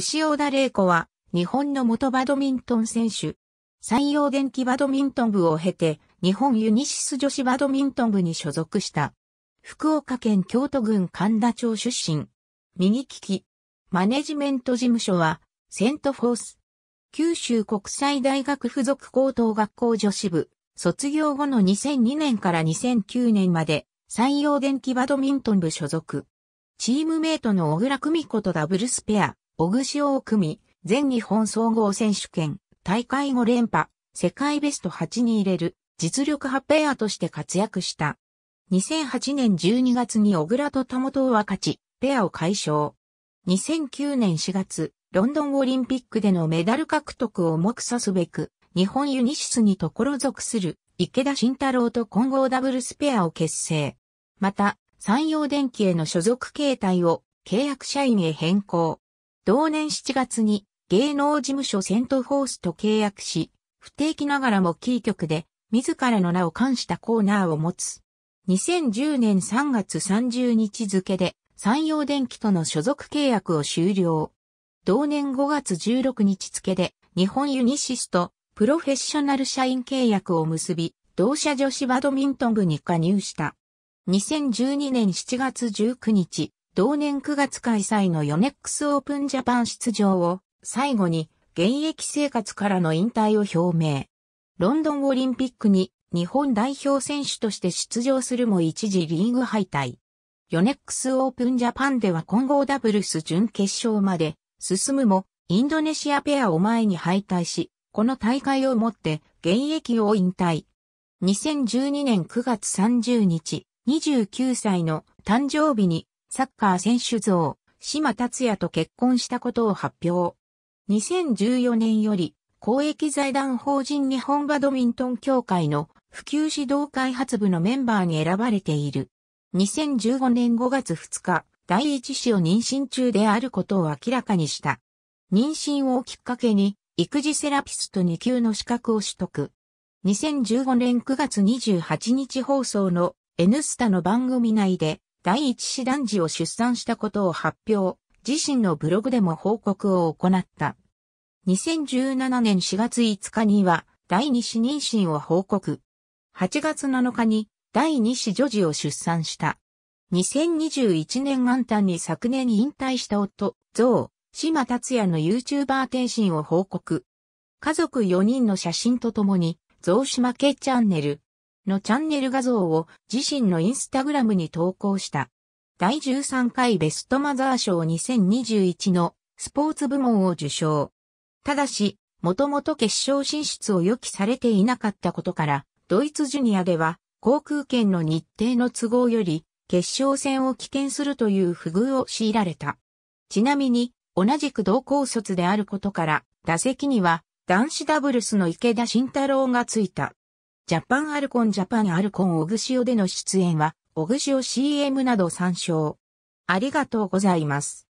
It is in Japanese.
牛尾田玲子は、日本の元バドミントン選手。山陽電気バドミントン部を経て、日本ユニシス女子バドミントン部に所属した。福岡県京都郡神田町出身。右利き。マネジメント事務所は、セントフォース。九州国際大学附属高等学校女子部。卒業後の2002年から2009年まで、山陽電気バドミントン部所属。チームメイトの小倉久美子とダブルスペア。小串を組み、全日本総合選手権、大会5連覇、世界ベスト8に入れる、実力派ペアとして活躍した。2008年12月に小倉と友を分かち、ペアを解消。2009年4月、ロンドンオリンピックでのメダル獲得を目指すべく、日本ユニシスにところ属する池田慎太郎と混合ダブルスペアを結成。また、山陽電機への所属形態を契約社員へ変更。同年7月に芸能事務所セントフォースと契約し、不定期ながらもキー局で自らの名を冠したコーナーを持つ。2010年3月30日付で山陽電機との所属契約を終了。同年5月16日付で日本ユニシスとプロフェッショナル社員契約を結び、同社女子バドミントン部に加入した。2012年7月19日、同年9月開催のヨネックスオープンジャパン出場を最後に現役生活からの引退を表明。ロンドンオリンピックに日本代表選手として出場するも一時リーグ敗退。ヨネックスオープンジャパンでは混合ダブルス準決勝まで進むもインドネシアペアを前に敗退し、この大会をもって現役を引退。2012年9月30日、29歳の誕生日にサッカー選手像、島達也と結婚したことを発表。2014年より、公益財団法人日本バドミントン協会の普及指導開発部のメンバーに選ばれている。2015年5月2日、第一子を妊娠中であることを明らかにした。妊娠をきっかけに、育児セラピスト2級の資格を取得。2015年9月28日放送の N スタの番組内で、第一子男児を出産したことを発表、自身のブログでも報告を行った。2017年4月5日には、第二子妊娠を報告。8月7日に、第二子女児を出産した。2021年元旦に昨年引退した夫、ゾウ、島達也の YouTuber 転身を報告。家族4人の写真とともに、ゾウ島家チャンネル、のチャンネル画像を自身のインスタグラムに投稿した。第13回ベストマザー賞2021のスポーツ部門を受賞。ただし、もともと決勝進出を予期されていなかったことから、ドイツジュニアでは航空券の日程の都合より決勝戦を棄権するという不遇を強いられた。ちなみに、同じく同校卒であることから、打席には男子ダブルスの池田慎太郎がついた。ジャパンアルコンジャパンアルコンオグシオでの出演は、オグシオ CM など参照。ありがとうございます。